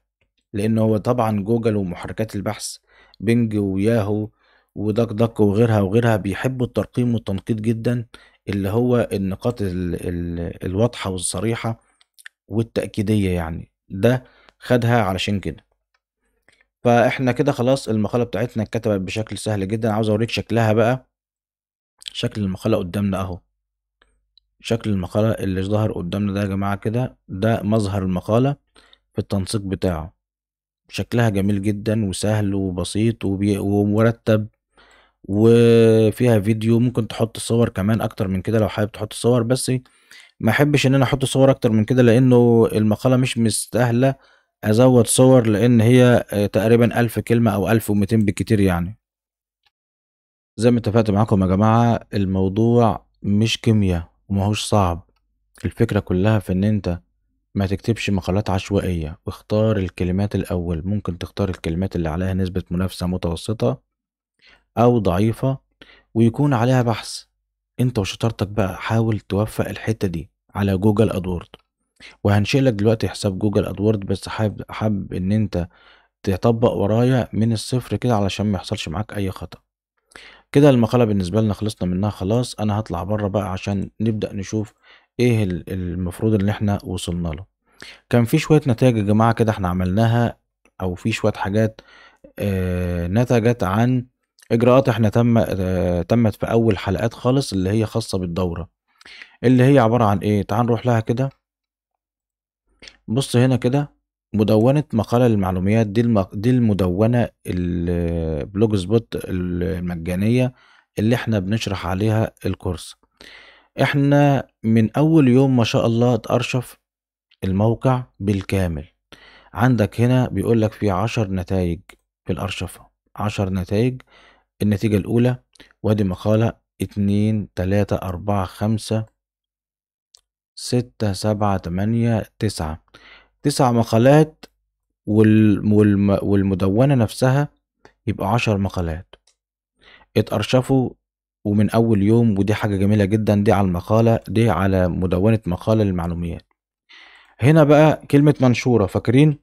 لان هو طبعا جوجل ومحركات البحث بنج وياهو ودك دك وغيرها وغيرها بيحبوا الترقيم والتنقيط جدا اللي هو النقاط ال ال الواضحة والصريحة والتأكيدية يعني ده خدها علشان كده فاحنا كده خلاص المقالة بتاعتنا اتكتبت بشكل سهل جدا عاوز اوريك شكلها بقى شكل المقالة قدامنا اهو شكل المقالة اللي ظهر قدامنا ده يا جماعة كده ده مظهر المقالة في التنسيق بتاعه شكلها جميل جدا وسهل وبسيط ومرتب وفيها فيديو ممكن تحط صور كمان اكتر من كده لو حابب تحط صور بس ما احبش ان انا احط صور اكتر من كده لانه المقالة مش مستاهلة ازود صور لان هي آه، تقريبا الف كلمة او الف ومتين بالكتير يعني زي ما اتفقت معاكم يا جماعة الموضوع مش كيمياء ومهوش صعب الفكرة كلها في إن أنت ما تكتبش مقالات عشوائية واختار الكلمات الأول ممكن تختار الكلمات اللي عليها نسبة منافسة متوسطة أو ضعيفة ويكون عليها بحث أنت وشطارتك بقى حاول توفق الحتة دي على جوجل أدوورد وهنشئ لك دلوقتي حساب جوجل أدوورد بس حابب حاب إن أنت تطبق ورايا من الصفر كده علشان ما يحصلش معاك أي خطأ كده المقالة بالنسبة لنا خلصنا منها خلاص انا هطلع بره بقى عشان نبدأ نشوف ايه المفروض اللي احنا وصلنا له كان في شوية نتائج يا جماعة كده احنا عملناها او في شوية حاجات آه نتجت عن اجراءات احنا تم آه تمت في اول حلقات خالص اللي هي خاصة بالدورة اللي هي عبارة عن ايه تعال نروح لها كده بص هنا كده مدونة مقالة للمعلوميات دي المق... دي المدونة البلوج سبوت المجانية اللي احنا بنشرح عليها الكورس احنا من اول يوم ما شاء الله اتأرشف الموقع بالكامل عندك هنا بيقول لك في عشر نتائج في الأرشفة عشر نتائج النتيجة الأولى وادي مقالة اتنين تلاتة أربعة خمسة ستة سبعة تمانية تسعة تسع مقالات والمدونة نفسها يبقى عشر مقالات اتأرشفوا ومن أول يوم ودي حاجة جميلة جدا دي على المقالة دي على مدونة مقالة للمعلوميات هنا بقى كلمة منشورة فاكرين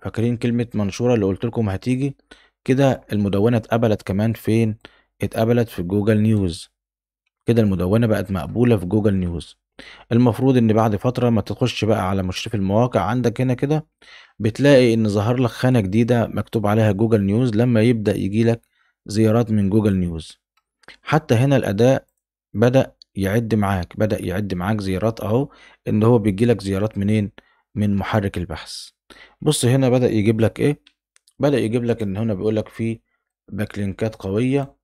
فاكرين كلمة منشورة اللي قلت لكم هتيجي كده المدونة اتقبلت كمان فين اتقبلت في جوجل نيوز كده المدونة بقت مقبولة في جوجل نيوز المفروض إن بعد فترة ما تخش بقى على مشرف المواقع عندك هنا كده، بتلاقي إن ظهر لك خانة جديدة مكتوب عليها جوجل نيوز لما يبدأ يجي لك زيارات من جوجل نيوز حتى هنا الأداء بدأ يعد معاك، بدأ يعد معاك زيارات أهو إن هو بيجي لك زيارات منين؟ من محرك البحث. بص هنا بدأ يجيب لك إيه؟ بدأ يجيب لك إن هنا بيقول لك في باك لينكات قوية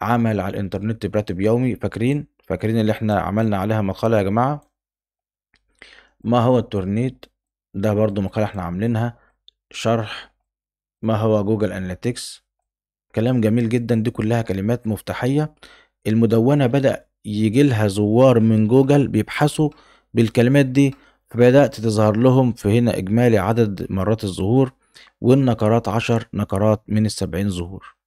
عمل على الإنترنت براتب يومي فاكرين؟ فاكرين اللي احنا عملنا عليها مقالة يا جماعة ما هو التورنيت ده برضو مقالة احنا عاملينها شرح ما هو جوجل اناليتكس كلام جميل جدا دي كلها كلمات مفتاحية المدونة بدأ يجي لها زوار من جوجل بيبحثوا بالكلمات دي فبدأت تظهر لهم في هنا إجمالي عدد مرات الظهور والنقرات عشر نقرات من السبعين ظهور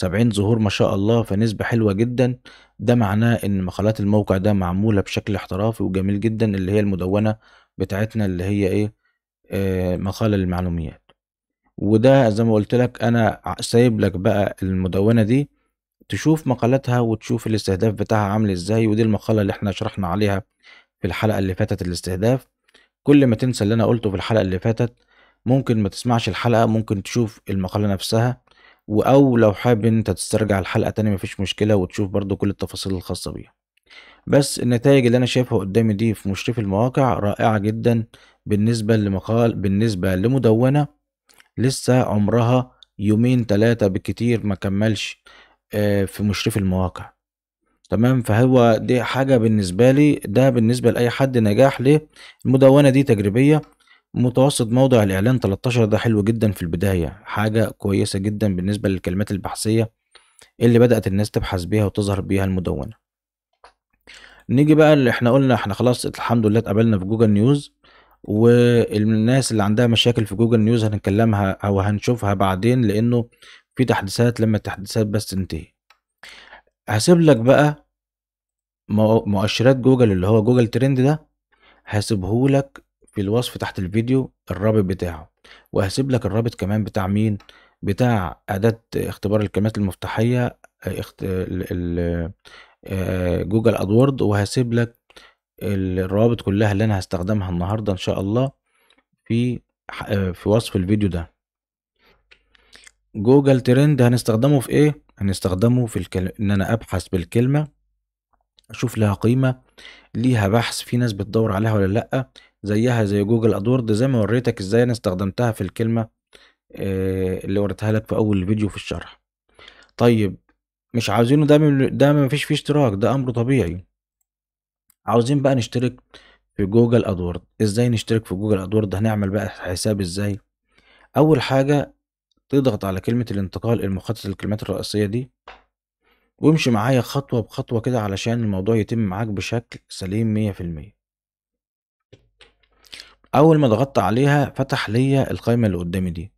70 ظهور ما شاء الله فنسبة حلوة جدا ده معناه ان مقالات الموقع ده معمولة بشكل احترافي وجميل جدا اللي هي المدونة بتاعتنا اللي هي ايه آه مقالة للمعلوميات وده زي ما قلت لك انا سايب لك بقى المدونة دي تشوف مقالاتها وتشوف الاستهداف بتاعها عامل ازاي ودي المقالة اللي احنا شرحنا عليها في الحلقة اللي فاتت الاستهداف كل ما تنسى اللي انا قلته في الحلقة اللي فاتت ممكن ما تسمعش الحلقة ممكن تشوف المقالة نفسها او لو حابب انت تسترجع الحلقه تاني مفيش مشكله وتشوف برضو كل التفاصيل الخاصه بيها بس النتائج اللي انا شايفها قدامي دي في مشرف المواقع رائعه جدا بالنسبه لمقال بالنسبه لمدونه لسه عمرها يومين ثلاثه بكتير ما كملش آه، في مشرف المواقع تمام فهو دي حاجه بالنسبه لي ده بالنسبه لاي حد نجاح ليه المدونه دي تجريبيه متوسط موضع الإعلان 13 ده حلو جدا في البداية حاجة كويسة جدا بالنسبة للكلمات البحثية اللي بدأت الناس تبحث بيها وتظهر بيها المدونة نيجي بقى اللي احنا قلنا احنا خلاص الحمد لله اتقابلنا في جوجل نيوز والناس اللي عندها مشاكل في جوجل نيوز هنتكلمها او هنشوفها بعدين لانه في تحديثات لما التحديثات بس تنتهي هسيب لك بقى مؤشرات جوجل اللي هو جوجل ترند ده هسيبهولك في الوصف تحت الفيديو الرابط بتاعه وهسيب لك الرابط كمان بتاع مين بتاع أداة اختبار الكلمات المفتاحية آه، آه، جوجل أدوورد وهسيب لك الروابط كلها اللي أنا هستخدمها النهاردة إن شاء الله في آه، في وصف الفيديو ده جوجل ترند هنستخدمه في ايه هنستخدمه في الكل... ان انا ابحث بالكلمه اشوف لها قيمه ليها بحث في ناس بتدور عليها ولا لا زيها زي جوجل ادورد زي ما وريتك ازاي انا استخدمتها في الكلمه آه، اللي وريتها لك في اول الفيديو في الشرح طيب مش عاوزينه ده ده مفيش فيه اشتراك ده امر طبيعي عاوزين بقى نشترك في جوجل ادورد ازاي نشترك في جوجل ادورد هنعمل بقى حساب ازاي اول حاجه تضغط على كلمه الانتقال المخطط الكلمات الرئيسيه دي وامشي معايا خطوه بخطوه كده علشان الموضوع يتم معاك بشكل سليم مية في المية اول ما ضغطت عليها فتح ليا القائمة اللي قدامي دي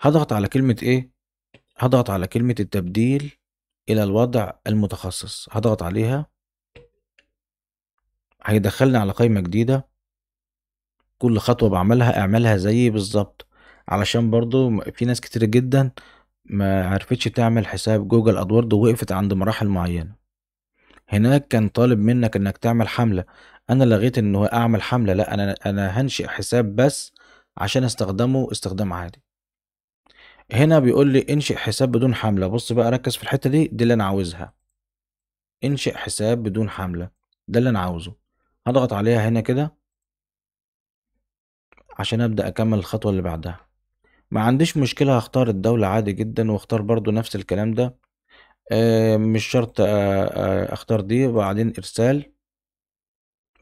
هضغط على كلمة ايه هضغط على كلمة التبديل الى الوضع المتخصص هضغط عليها هيدخلني على قائمة جديدة كل خطوة بعملها اعملها زي بالظبط علشان برضو في ناس كتير جدا ما عرفتش تعمل حساب جوجل ادورد ووقفت عند مراحل معينة هناك كان طالب منك انك تعمل حملة انا لغيت انه اعمل حملة لا انا انا هنشئ حساب بس عشان استخدمه استخدام عادي هنا بيقول لي انشئ حساب بدون حملة بص بقى ركز في الحتة دي دي اللي انا عاوزها انشئ حساب بدون حملة ده اللي انا عاوزه هضغط عليها هنا كده عشان ابدأ اكمل الخطوة اللي بعدها ما عنديش مشكلة هختار الدولة عادي جدا واختار برضو نفس الكلام ده آه، مش شرط آه، آه، اختار دي وبعدين ارسال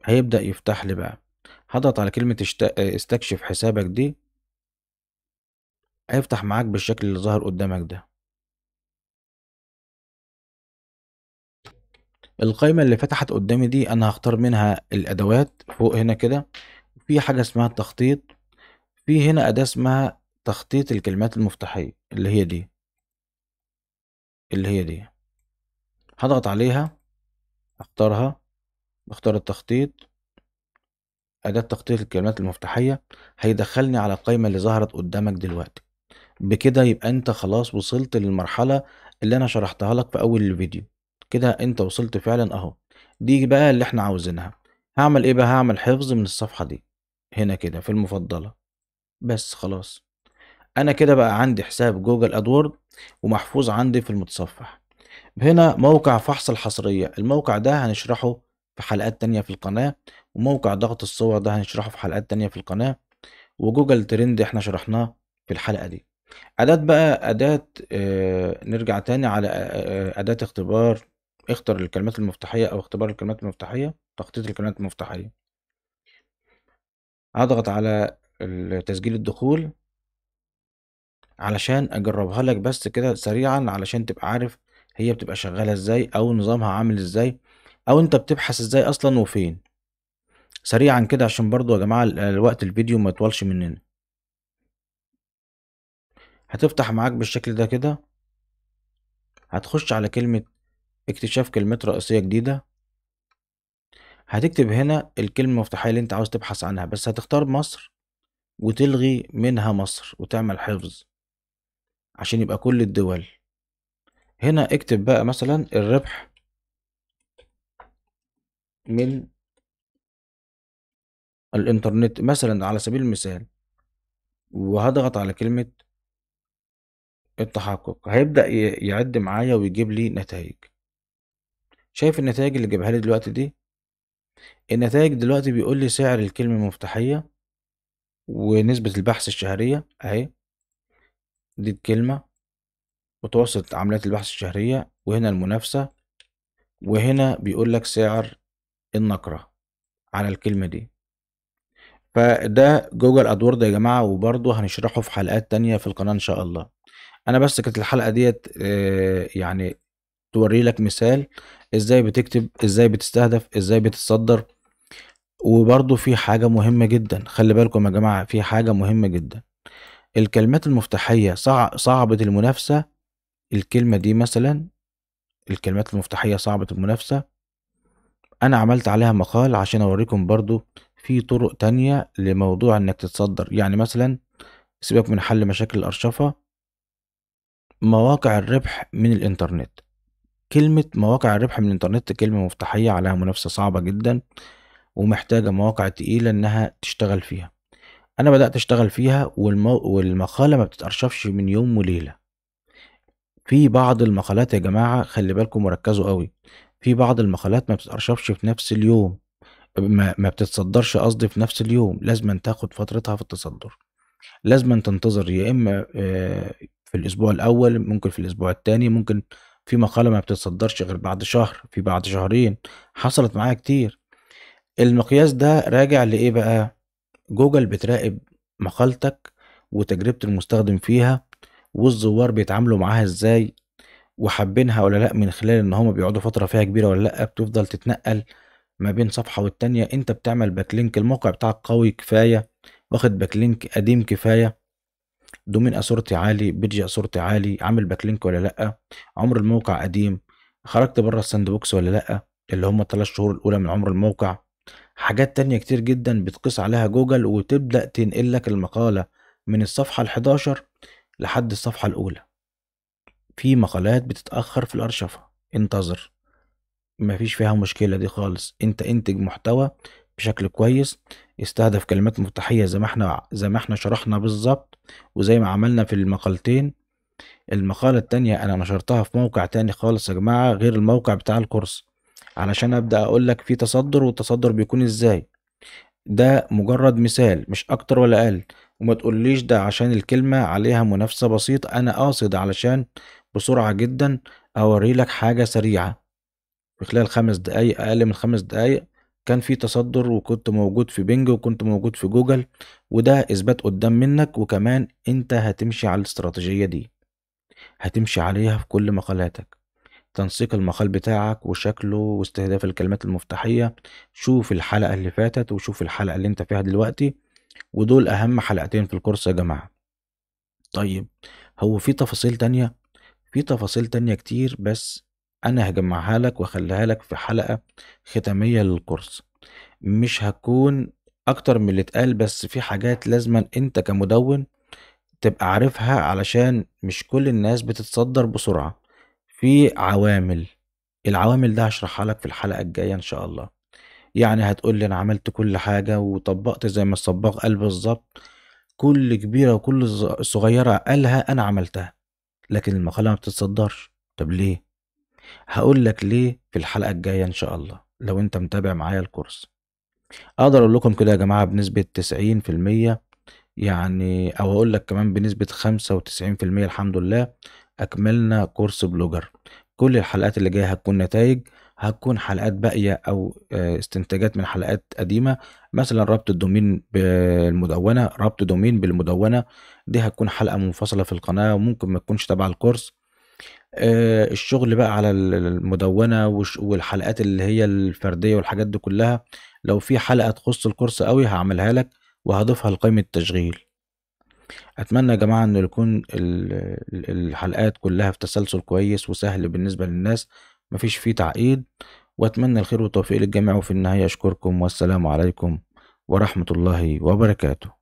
هيبدأ يفتح لي بقى هضغط على كلمة استكشف حسابك دي هيفتح معاك بالشكل اللي ظهر قدامك ده القائمة اللي فتحت قدامي دي أنا هختار منها الأدوات فوق هنا كده في حاجة اسمها التخطيط في هنا أداة اسمها تخطيط الكلمات المفتاحية اللي هي دي اللي هي دي هضغط عليها اختارها اختار التخطيط أداة تخطيط الكلمات المفتاحية هيدخلني على القائمة اللي ظهرت قدامك دلوقتي بكده يبقى أنت خلاص وصلت للمرحلة اللي أنا شرحتها لك في أول الفيديو كده أنت وصلت فعلا أهو دي بقى اللي احنا عاوزينها هعمل إيه بقى هعمل حفظ من الصفحة دي هنا كده في المفضلة بس خلاص أنا كده بقى عندي حساب جوجل أدوورد ومحفوظ عندي في المتصفح هنا موقع فحص الحصرية الموقع ده هنشرحه في حلقات تانية في القناة وموقع ضغط الصور ده هنشرحه في حلقات تانية في القناة وجوجل ترند احنا شرحناه في الحلقة دي أداة بقى أداة اه نرجع تاني على اه, آه، أداة اختبار اختر الكلمات المفتاحية أو اختبار الكلمات المفتاحية تخطيط الكلمات المفتاحية هضغط على تسجيل الدخول علشان أجرّبها لك بس كده سريعًا علشان تبقى عارف هي بتبقى شغّالة إزاي أو نظامها عامل إزاي، أو أنت بتبحث إزاي أصلًا وفين. سريعًا كده عشان برضه يا جماعة الوقت الفيديو ما يطولش مننا. هتفتح معاك بالشكل ده كده. هتخُش على كلمة اكتشاف كلمات رئيسية جديدة. هتكتب هنا الكلمة المفتاحية اللي أنت عاوز تبحث عنها، بس هتختار مصر وتلغي منها مصر وتعمل حفظ. عشان يبقى كل الدول هنا اكتب بقى مثلا الربح من الانترنت مثلا على سبيل المثال وهضغط على كلمة التحقق هيبدأ يعد معايا ويجيب لي نتائج شايف النتائج اللي جابها لي دلوقتي دي النتائج دلوقتي بيقول لي سعر الكلمة المفتاحية ونسبة البحث الشهرية اهي دي الكلمة متوسط عمليات البحث الشهرية وهنا المنافسة وهنا بيقول لك سعر النقرة على الكلمة دي فده جوجل ادورد يا جماعة وبرضه هنشرحه في حلقات تانية في القناة ان شاء الله انا بس كانت الحلقة ديت آه، يعني توري لك مثال ازاي بتكتب ازاي بتستهدف ازاي بتتصدر وبرضه في حاجة مهمة جدا خلي بالكم يا جماعة في حاجة مهمة جدا الكلمات المفتاحية صع... صعبة المنافسة الكلمة دي مثلا الكلمات المفتاحية صعبة المنافسة أنا عملت عليها مقال عشان أوريكم برضو في طرق تانية لموضوع إنك تتصدر يعني مثلا سيبك من حل مشاكل الأرشفة مواقع الربح من الإنترنت كلمة مواقع الربح من الإنترنت كلمة مفتاحية عليها منافسة صعبة جدا ومحتاجة مواقع تقيلة إنها تشتغل فيها انا بدات اشتغل فيها والمو... والمقاله ما بتتارشفش من يوم وليله في بعض المقالات يا جماعه خلي بالكم وركزوا قوي في بعض المقالات ما بتتارشفش في نفس اليوم ما, ما بتتصدرش قصدي في نفس اليوم لازم تاخد فترتها في التصدر لازم تنتظر يا اما آه، في الاسبوع الاول ممكن في الاسبوع الثاني ممكن في مقاله ما بتتصدرش غير بعد شهر في بعد شهرين حصلت معايا كتير المقياس ده راجع لايه بقى جوجل بتراقب مقالتك وتجربة المستخدم فيها والزوار بيتعاملوا معاها ازاي وحابينها ولا لا من خلال ان هما بيقعدوا فترة فيها كبيرة ولا لا بتفضل تتنقل ما بين صفحة والتانية انت بتعمل باك لينك الموقع بتاعك قوي كفاية واخد باك لينك قديم كفاية دومين اسورتي عالي بيدج اسورتي عالي عامل باك لينك ولا لا عمر الموقع قديم خرجت بره الساند بوكس ولا لا اللي هم الثلاث شهور الاولى من عمر الموقع حاجات تانية كتير جدا بتقيس عليها جوجل وتبدأ تنقل لك المقالة من الصفحة الحداشر لحد الصفحة الأولى في مقالات بتتأخر في الأرشفة انتظر مفيش فيها مشكلة دي خالص انت انتج محتوى بشكل كويس استهدف كلمات مفتاحية زي ما احنا زي ما احنا شرحنا بالظبط وزي ما عملنا في المقالتين المقالة التانية انا نشرتها في موقع تاني خالص يا جماعة غير الموقع بتاع الكورس علشان ابدا اقول لك في تصدر والتصدر بيكون ازاي ده مجرد مثال مش اكتر ولا اقل وما تقوليش ده عشان الكلمة عليها منافسة بسيطة انا قاصد علشان بسرعة جدا اوري لك حاجة سريعة في خلال خمس دقايق اقل من خمس دقايق كان في تصدر وكنت موجود في بنج وكنت موجود في جوجل وده اثبات قدام منك وكمان انت هتمشي على الاستراتيجية دي هتمشي عليها في كل مقالاتك تنسيق المقال بتاعك وشكله واستهداف الكلمات المفتاحية شوف الحلقة اللي فاتت وشوف الحلقة اللي انت فيها دلوقتي ودول أهم حلقتين في الكورس يا جماعة طيب هو في تفاصيل تانية في تفاصيل تانية كتير بس أنا هجمعها لك وأخليها لك في حلقة ختامية للكورس مش هكون أكتر من اللي اتقال بس في حاجات لازما أنت كمدون تبقى عارفها علشان مش كل الناس بتتصدر بسرعة في عوامل العوامل ده هشرحها لك في الحلقة الجاية إن شاء الله يعني هتقول لي أنا عملت كل حاجة وطبقت زي ما الصباغ قال بالظبط كل كبيرة وكل صغيرة قالها أنا عملتها لكن المقالة ما بتتصدرش طب ليه؟ هقول لك ليه في الحلقة الجاية إن شاء الله لو أنت متابع معايا الكورس أقدر أقول لكم كده يا جماعة بنسبة 90% يعني أو أقول لك كمان بنسبة 95% الحمد لله أكملنا كورس بلوجر كل الحلقات اللي جايه هتكون نتائج هتكون حلقات باقيه او آه، استنتاجات من حلقات قديمه مثلا ربط الدومين بالمدونه ربط دومين بالمدونه دي هتكون حلقه منفصله في القناه وممكن ما تكونش تبع الكورس آه، الشغل بقى على المدونه والحلقات اللي هي الفرديه والحاجات دي كلها لو في حلقه تخص الكورس قوي هعملها لك وهضيفها لقائمه التشغيل اتمنى يا جماعه ان يكون الحلقات كلها في تسلسل كويس وسهل بالنسبه للناس مفيش فيه تعقيد واتمنى الخير والتوفيق للجميع وفي النهايه اشكركم والسلام عليكم ورحمه الله وبركاته